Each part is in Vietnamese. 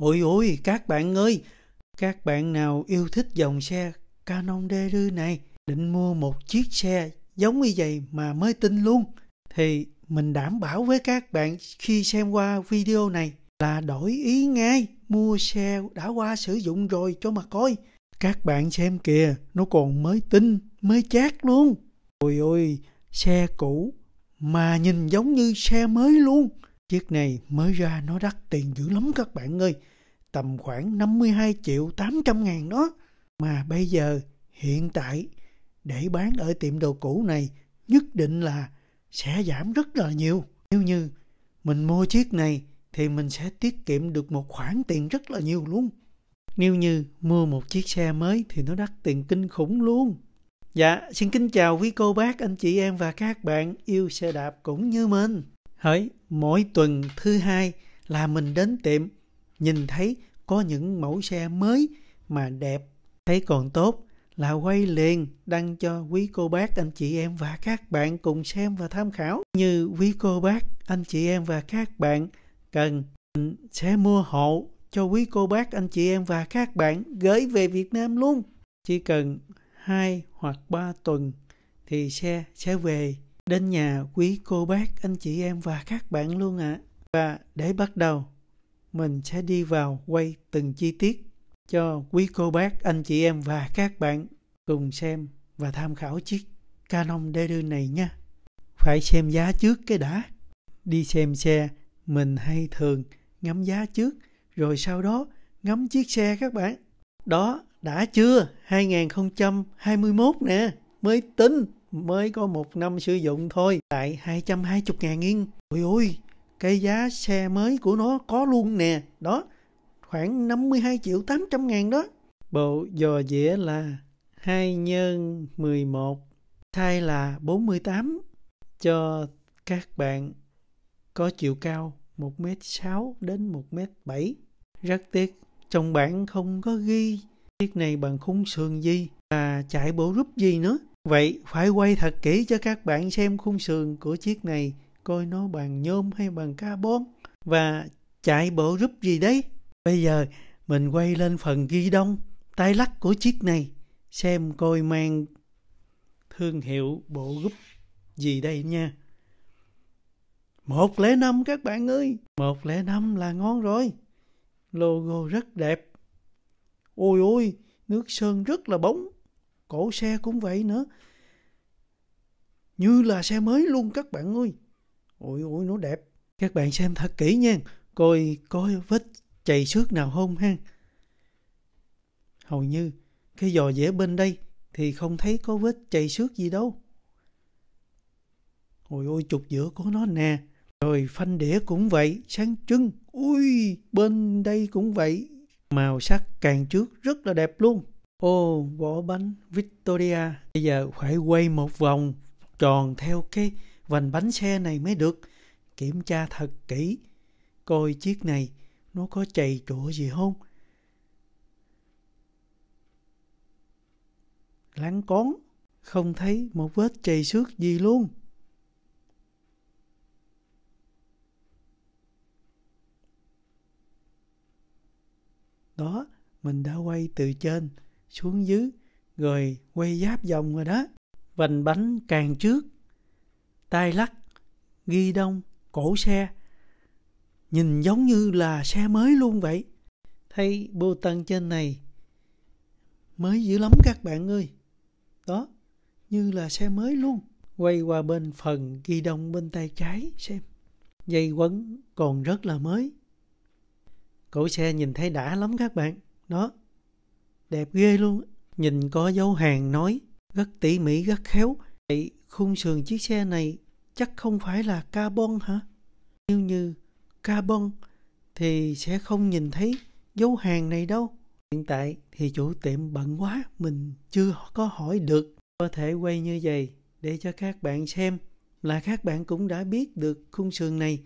Ôi ôi các bạn ơi, các bạn nào yêu thích dòng xe Canon Deru này, định mua một chiếc xe giống như vậy mà mới tin luôn, thì mình đảm bảo với các bạn khi xem qua video này là đổi ý ngay, mua xe đã qua sử dụng rồi cho mà coi. Các bạn xem kìa, nó còn mới tinh, mới chát luôn. Ôi ôi, xe cũ mà nhìn giống như xe mới luôn. Chiếc này mới ra nó đắt tiền dữ lắm các bạn ơi. Tầm khoảng 52 triệu 800 ngàn đó. Mà bây giờ, hiện tại, để bán ở tiệm đồ cũ này nhất định là sẽ giảm rất là nhiều. Nếu như mình mua chiếc này thì mình sẽ tiết kiệm được một khoản tiền rất là nhiều luôn. Nếu như mua một chiếc xe mới thì nó đắt tiền kinh khủng luôn. Dạ, xin kính chào quý cô bác, anh chị em và các bạn yêu xe đạp cũng như mình. Hỡi, mỗi tuần thứ hai là mình đến tiệm, nhìn thấy có những mẫu xe mới mà đẹp, thấy còn tốt là quay liền đăng cho quý cô bác, anh chị em và các bạn cùng xem và tham khảo. Như quý cô bác, anh chị em và các bạn cần sẽ mua hộ cho quý cô bác, anh chị em và các bạn gửi về Việt Nam luôn. Chỉ cần 2 hoặc 3 tuần thì xe sẽ về đến nhà quý cô bác, anh chị em và các bạn luôn ạ. À. Và để bắt đầu, mình sẽ đi vào quay từng chi tiết cho quý cô bác, anh chị em và các bạn cùng xem và tham khảo chiếc Canon D2 này nha. Phải xem giá trước cái đã. Đi xem xe, mình hay thường ngắm giá trước, rồi sau đó ngắm chiếc xe các bạn. Đó, đã chưa? 2021 nè, mới tính mới có một năm sử dụng thôi tại 220 ngàn yên ôi ôi cái giá xe mới của nó có luôn nè đó khoảng 52 triệu 800 ngàn đó bộ dò dĩa là 2 nhân 11 thay là 48 cho các bạn có chiều cao 1m6 đến 1m7 rất tiếc trong bản không có ghi chiếc này bằng khung sườn gì và chạy bộ rúp gì nữa Vậy phải quay thật kỹ cho các bạn xem khung sườn của chiếc này coi nó bằng nhôm hay bằng carbon và chạy bộ rúp gì đấy. Bây giờ mình quay lên phần ghi đông tay lắc của chiếc này xem coi mang thương hiệu bộ gúp gì đây nha. 105 các bạn ơi, 105 là ngon rồi. Logo rất đẹp. Ôi ôi, nước sơn rất là bóng cổ xe cũng vậy nữa như là xe mới luôn các bạn ơi ôi ôi nó đẹp các bạn xem thật kỹ nha coi coi vết chạy xước nào không ha hầu như cái giò dẻ bên đây thì không thấy có vết chạy xước gì đâu ôi ôi chục giữa của nó nè rồi phanh đĩa cũng vậy sáng trưng ui bên đây cũng vậy màu sắc càng trước rất là đẹp luôn Ô, vỏ bánh Victoria. Bây giờ phải quay một vòng tròn theo cái vành bánh xe này mới được. Kiểm tra thật kỹ. Coi chiếc này nó có chày chỗ gì không? Láng cón. Không thấy một vết chày xước gì luôn. Đó, mình đã quay từ trên xuống dưới rồi quay giáp vòng rồi đó vành bánh càng trước tay lắc ghi đông cổ xe nhìn giống như là xe mới luôn vậy thấy bô tăng trên này mới dữ lắm các bạn ơi đó như là xe mới luôn quay qua bên phần ghi đông bên tay trái xem dây quấn còn rất là mới cổ xe nhìn thấy đã lắm các bạn đó đẹp ghê luôn nhìn có dấu hàng nói rất tỉ mỉ rất khéo vậy khung sườn chiếc xe này chắc không phải là carbon hả nếu như carbon thì sẽ không nhìn thấy dấu hàng này đâu hiện tại thì chủ tiệm bận quá mình chưa có hỏi được có thể quay như vậy để cho các bạn xem là các bạn cũng đã biết được khung sườn này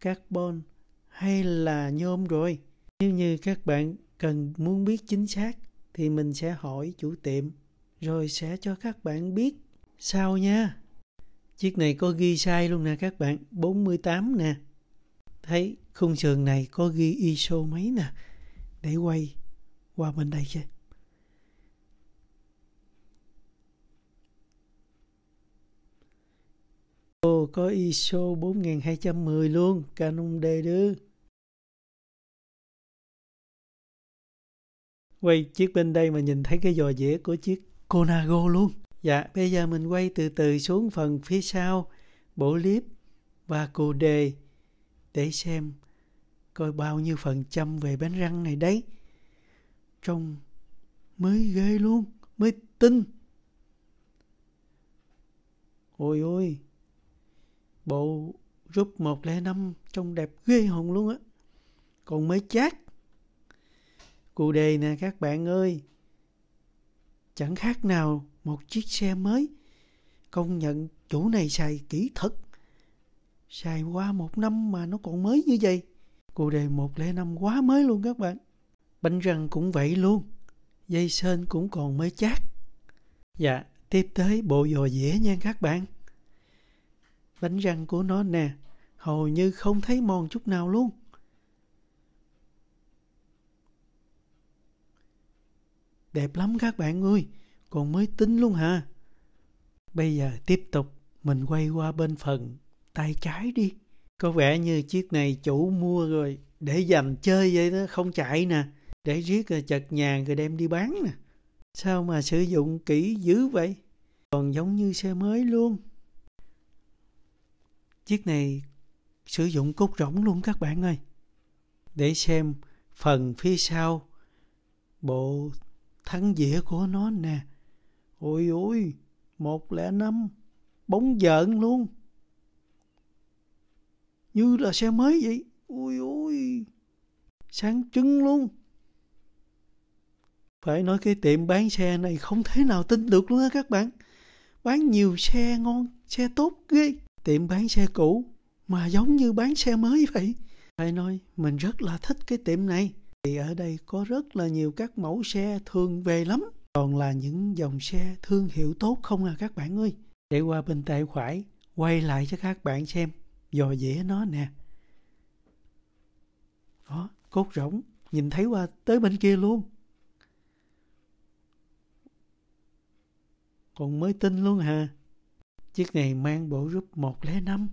carbon hay là nhôm rồi nếu như các bạn cần muốn biết chính xác thì mình sẽ hỏi chủ tiệm rồi sẽ cho các bạn biết sao nha. Chiếc này có ghi sai luôn nè các bạn, 48 nè. Thấy khung sườn này có ghi ISO mấy nè, để quay qua bên đây xem. Ồ, có ISO 4210 luôn, Canon D đưa. quay chiếc bên đây mà nhìn thấy cái giò dĩa của chiếc Conago luôn dạ bây giờ mình quay từ từ xuống phần phía sau bộ clip và cụ đề để xem coi bao nhiêu phần trăm về bánh răng này đấy trông mới ghê luôn mới tinh. ôi ôi bộ rút 105 trông đẹp ghê hồn luôn á còn mới chát Cụ đề nè các bạn ơi. Chẳng khác nào một chiếc xe mới. Công nhận chủ này xài kỹ thật. Xài qua một năm mà nó còn mới như vậy. Cụ đề một lẻ năm quá mới luôn các bạn. Bánh răng cũng vậy luôn. Dây sên cũng còn mới chát. Dạ, tiếp tới bộ dò dĩa nha các bạn. Bánh răng của nó nè, hầu như không thấy mòn chút nào luôn. Đẹp lắm các bạn ơi, còn mới tính luôn hả? Bây giờ tiếp tục, mình quay qua bên phần tay trái đi. Có vẻ như chiếc này chủ mua rồi, để dành chơi vậy đó, không chạy nè. Để riết rồi chật nhà rồi đem đi bán nè. Sao mà sử dụng kỹ dữ vậy? Còn giống như xe mới luôn. Chiếc này sử dụng cốt rỗng luôn các bạn ơi. Để xem phần phía sau bộ thân dĩa của nó nè. Ôi ôi, một lẻ năm, bóng giận luôn. Như là xe mới vậy. Ôi ôi, sáng trưng luôn. Phải nói cái tiệm bán xe này không thể nào tin được luôn á các bạn. Bán nhiều xe ngon, xe tốt ghê. Tiệm bán xe cũ mà giống như bán xe mới vậy. Phải nói mình rất là thích cái tiệm này thì ở đây có rất là nhiều các mẫu xe thường về lắm còn là những dòng xe thương hiệu tốt không à các bạn ơi để qua bên tay phải quay lại cho các bạn xem dò dĩa nó nè đó cốt rỗng nhìn thấy qua tới bên kia luôn còn mới tin luôn hả chiếc này mang bộ rúp 105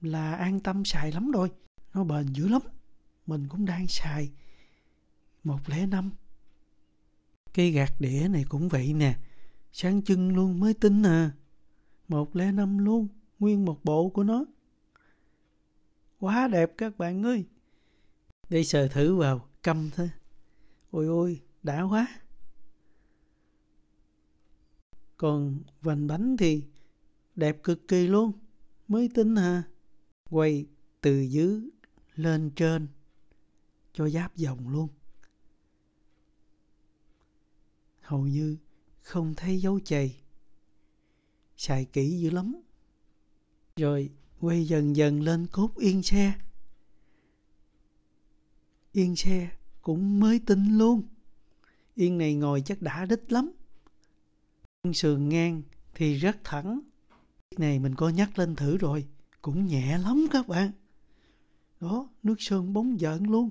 là an tâm xài lắm rồi nó bền dữ lắm mình cũng đang xài 105 Cây gạt đĩa này cũng vậy nè Sáng trưng luôn mới tin à 105 luôn Nguyên một bộ của nó Quá đẹp các bạn ơi Đi sờ thử vào Cầm thôi Ôi ôi đã quá Còn vành bánh thì Đẹp cực kỳ luôn Mới tin hả à. Quay từ dưới lên trên Cho giáp dòng luôn hầu như không thấy dấu chày xài kỹ dữ lắm rồi quay dần dần lên cốt yên xe yên xe cũng mới tinh luôn yên này ngồi chắc đã đít lắm yên sườn ngang thì rất thẳng cái này mình có nhắc lên thử rồi cũng nhẹ lắm các bạn đó nước sơn bóng giận luôn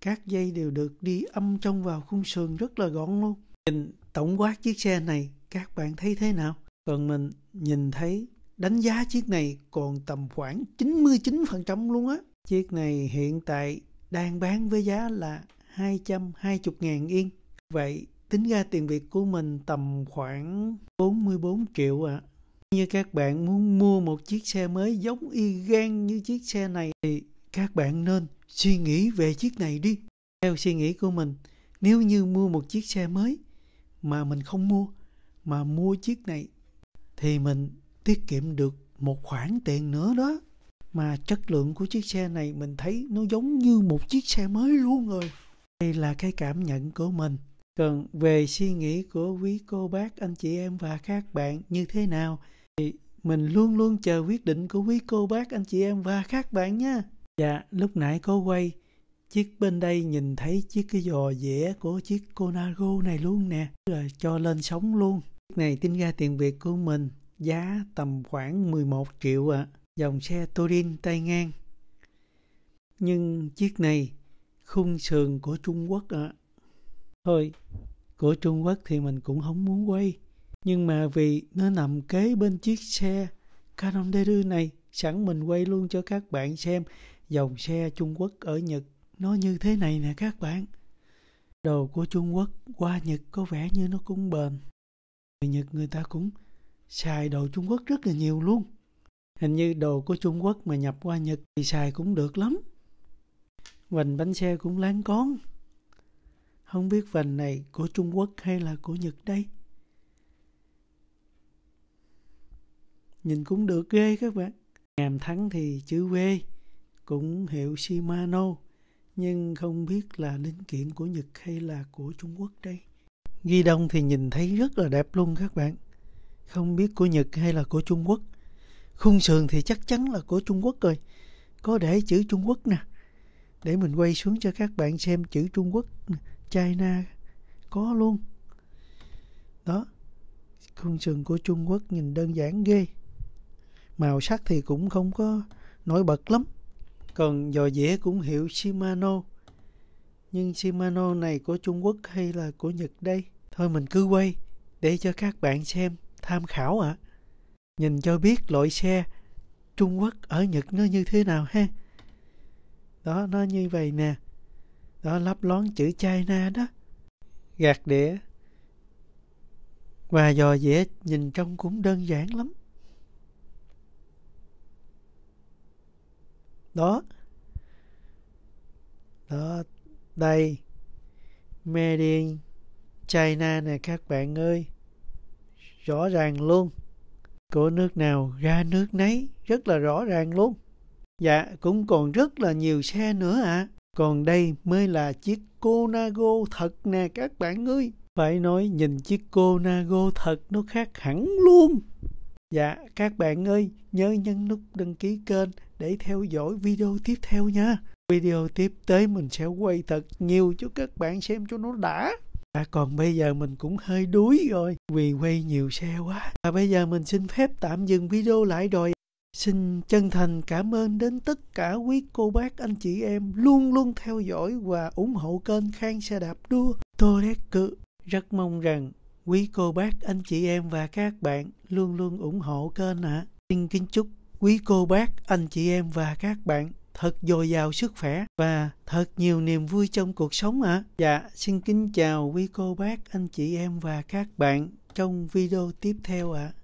các dây đều được đi âm trong vào khung sườn rất là gọn luôn nhìn tổng quát chiếc xe này các bạn thấy thế nào còn mình nhìn thấy đánh giá chiếc này còn tầm khoảng 99% luôn á chiếc này hiện tại đang bán với giá là 220 ngàn yên vậy tính ra tiền Việt của mình tầm khoảng 44 triệu ạ à. như các bạn muốn mua một chiếc xe mới giống y gan như chiếc xe này thì các bạn nên suy nghĩ về chiếc này đi theo suy nghĩ của mình nếu như mua một chiếc xe mới mà mình không mua mà mua chiếc này thì mình tiết kiệm được một khoản tiền nữa đó mà chất lượng của chiếc xe này mình thấy nó giống như một chiếc xe mới luôn rồi đây là cái cảm nhận của mình còn về suy nghĩ của quý cô bác anh chị em và các bạn như thế nào thì mình luôn luôn chờ quyết định của quý cô bác anh chị em và các bạn nha dạ lúc nãy cô quay chiếc bên đây nhìn thấy chiếc cái giò dẻ của chiếc Conago này luôn nè rồi cho lên sóng luôn chiếc này tính ra tiền Việt của mình giá tầm khoảng 11 triệu ạ à. dòng xe Touring tay ngang nhưng chiếc này khung sườn của Trung Quốc ạ à. thôi của Trung Quốc thì mình cũng không muốn quay nhưng mà vì nó nằm kế bên chiếc xe Canon Deru này sẵn mình quay luôn cho các bạn xem dòng xe Trung Quốc ở Nhật nó như thế này nè các bạn đồ của trung quốc qua nhật có vẻ như nó cũng bền người nhật người ta cũng xài đồ trung quốc rất là nhiều luôn hình như đồ của trung quốc mà nhập qua nhật thì xài cũng được lắm vành bánh xe cũng láng con không biết vành này của trung quốc hay là của nhật đây nhìn cũng được ghê các bạn ngàm thắng thì chữ v cũng hiệu shimano nhưng không biết là linh kiện của Nhật hay là của Trung Quốc đây. Ghi đông thì nhìn thấy rất là đẹp luôn các bạn. Không biết của Nhật hay là của Trung Quốc. Khung sườn thì chắc chắn là của Trung Quốc rồi. Có để chữ Trung Quốc nè. Để mình quay xuống cho các bạn xem chữ Trung Quốc China có luôn. Đó. Khung sườn của Trung Quốc nhìn đơn giản ghê. Màu sắc thì cũng không có nổi bật lắm còn giò dẻ cũng hiệu Shimano. Nhưng Shimano này của Trung Quốc hay là của Nhật đây? Thôi mình cứ quay để cho các bạn xem tham khảo ạ. À. Nhìn cho biết loại xe Trung Quốc ở Nhật nó như thế nào ha. Đó nó như vậy nè. Đó lắp lón chữ China đó. Gạt đĩa. Và giò dẻ nhìn trong cũng đơn giản lắm. đó đó đây made in China nè các bạn ơi rõ ràng luôn của nước nào ra nước nấy rất là rõ ràng luôn dạ cũng còn rất là nhiều xe nữa ạ à. còn đây mới là chiếc Conago thật nè các bạn ơi phải nói nhìn chiếc Conago thật nó khác hẳn luôn Dạ, các bạn ơi, nhớ nhấn nút đăng ký kênh để theo dõi video tiếp theo nha. Video tiếp tới mình sẽ quay thật nhiều cho các bạn xem cho nó đã. À, còn bây giờ mình cũng hơi đuối rồi vì quay nhiều xe quá. Và bây giờ mình xin phép tạm dừng video lại rồi. Xin chân thành cảm ơn đến tất cả quý cô bác anh chị em luôn luôn theo dõi và ủng hộ kênh Khang Xe Đạp Đua Tô Đét Cự. Rất mong rằng quý cô bác, anh chị em và các bạn luôn luôn ủng hộ kênh ạ. À. Xin kính chúc quý cô bác, anh chị em và các bạn thật dồi dào sức khỏe và thật nhiều niềm vui trong cuộc sống ạ. À. Dạ, xin kính chào quý cô bác, anh chị em và các bạn trong video tiếp theo ạ. À.